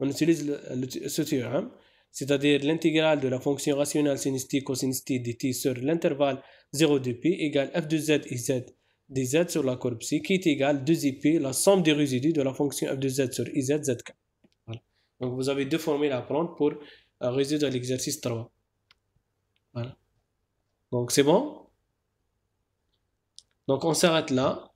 On utilise ce théorème c'est-à-dire l'intégrale de la fonction rationnelle sinistique cosinistique sur l'intervalle 0 de pi égale f de z et z dz sur la courbe psi qui est égal 2ip, la somme des résidus de la fonction f de z sur iz, zk. Donc vous avez deux formules à prendre pour euh, résoudre l'exercice 3. Voilà. Donc c'est bon. Donc on s'arrête là.